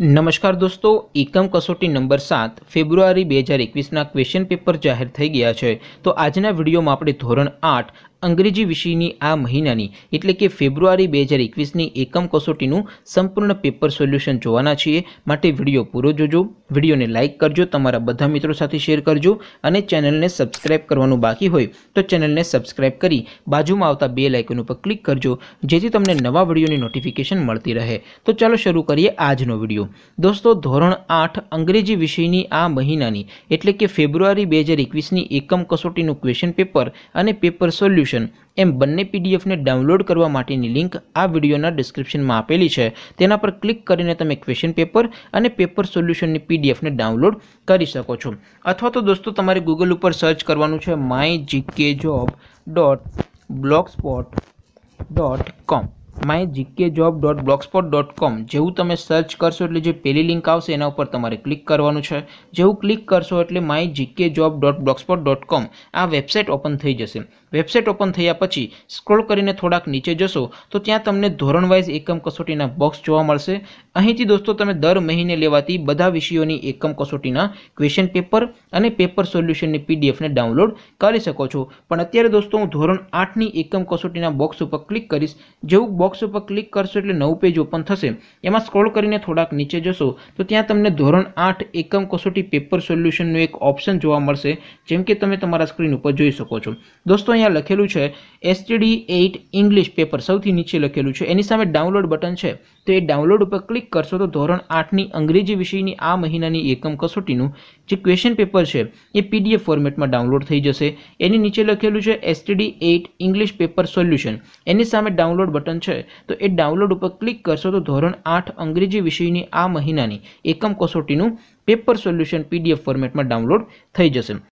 નમસ્કાર દોસ્તો એકમ કસોટી નંબર સાત ફેબ્રુઆરી બે હજાર એકવીસના ક્વેશ્ચન પેપર જાહેર થઈ ગયા છે તો આજના વિડીયોમાં આપણે ધોરણ આઠ અંગ્રેજી વિષયની આ મહિનાની એટલે કે ફેબ્રુઆરી બે હજાર એકવીસની એકમ કસોટીનું સંપૂર્ણ પેપર સોલ્યુશન જોવાના છીએ માટે વિડીયો પૂરો જોજો વિડીયોને લાઇક કરજો તમારા બધા મિત્રો સાથે શેર કરજો અને ચેનલને સબસ્ક્રાઇબ કરવાનું બાકી હોય તો ચેનલને સબસ્ક્રાઇબ કરી બાજુમાં આવતા બે લાઇકન ઉપર ક્લિક કરજો જેથી તમને નવા વિડીયોની નોટિફિકેશન મળતી રહે તો ચાલો શરૂ કરીએ આજનો વિડીયો દોસ્તો ધોરણ આઠ અંગ્રેજી વિષયની આ મહિનાની એટલે કે ફેબ્રુઆરી બે હજાર એકવીસની એકમ કસોટીનું ક્વેશ્ચન પેપર અને પેપર સોલ્યુશન સોલ્યુશન એમ બંને પીડીએફને ડાઉનલોડ કરવા માટેની લિંક આ વિડીયોના ડિસ્ક્રિપ્શનમાં આપેલી છે તેના પર ક્લિક કરીને તમે ક્વેશ્ચન પેપર અને પેપર સોલ્યુશનની પીડીએફને ડાઉનલોડ કરી શકો છો અથવા તો દોસ્તો તમારે ગૂગલ ઉપર સર્ચ કરવાનું છે my GK job dot blog spot dot com my GK job dot blogspot dot com જેવું તમે સર્ચ કરશો એટલે જે પહેલી લિંક આવશે એના ઉપર તમારે ક્લિક કરવાનું છે જેવું ક્લિક કરશો એટલે my GK job dot blogspot dot com આ વેબસાઇટ ઓપન થઈ જશે વેબસાઇટ ઓપન થયા પછી સ્ક્રોલ કરીને થોડાક નીચે જશો તો ત્યાં તમને ધોરણવાઇઝ એકમ કસોટીના બોક્સ જોવા મળશે અહીંથી દોસ્તો તમે દર મહિને લેવાતી બધા વિષયોની એકમ કસોટીના ક્વેશ્ચન પેપર અને પેપર સોલ્યુશનની પીડીએફને ડાઉનલોડ કરી શકો છો પણ અત્યારે દોસ્તો હું ધોરણ આઠની એકમ કસોટીના બોક્સ ઉપર ક્લિક કરીશ જેવું બોક્સ બોક્સ ઉપર ક્લિક કરશો એટલે નવું પેજ ઓપન થશે એમાં સ્ક્રોલ કરીને થોડાક નીચે જશો તો ત્યાં તમને ધોરણ આઠ એકમ કસોટી પેપર સોલ્યુશનનું એક ઓપ્શન જોવા મળશે જેમ કે તમે તમારા સ્ક્રીન ઉપર જોઈ શકો છો દોસ્તો અહીંયા લખેલું છે એસટીડી એઇટ ઇંગ્લિશ પેપર સૌથી નીચે લખેલું છે એની સામે ડાઉનલોડ બટન છે તો એ ડાઉનલોડ ઉપર ક્લિક કરશો તો ધોરણ આઠની અંગ્રેજી વિષયની આ મહિનાની એકમ કસોટીનું જે ક્વેશ્ચન પેપર છે એ પીડીએફ ફોર્મેટમાં ડાઉનલોડ થઈ જશે એની નીચે લખેલું છે STD eight English paper solution એની સામે ડાઉનલોડ બટન છે છે તો એ ડાઉનલોડ ઉપર ક્લિક કરશો તો ધોરણ આઠ અંગ્રેજી વિષયની આ મહિનાની એકમ કસોટીનું પેપર સોલ્યુશન પીડીએફ ફોર્મેટમાં ડાઉનલોડ થઈ જશે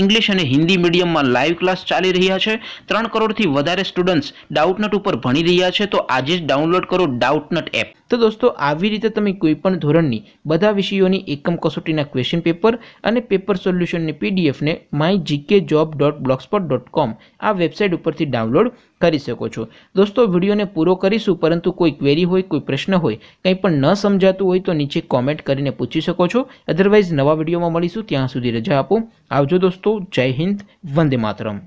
ઇંગ્લિશ અને હિન્દી મીડિયમમાં લાઈવ ક્લાસ ચાલી રહ્યા છે ત્રણ કરોડથી વધારે સ્ટુડન્ટ્સ ડાઉટનટ ઉપર ભણી રહ્યા છે તો આજે જ ડાઉનલોડ કરો ડાઉટનટ એપ તો દોસ્તો આવી રીતે તમે કોઈપણ ધોરણની બધા વિષયોની એકમ કસોટીના ક્વેશ્ચન પેપર અને પેપર સોલ્યુશનની પીડીએફને my GK job dot blogspot dot com આ વેબસાઇટ ઉપરથી ડાઉનલોડ કરી શકો છો દોસ્તો વિડીયોને પૂરો કરીશું પરંતુ કોઈ ક્વેરી હોય કોઈ પ્રશ્ન હોય કંઈ પણ ન સમજાતું હોય તો નીચે કોમેન્ટ કરીને પૂછી શકો છો અધરવાઇઝ નવા વિડીયોમાં મળીશું ત્યાં સુધી રજા આપો આવજો દોસ્તો જય હિન્દ વંદે માતરમ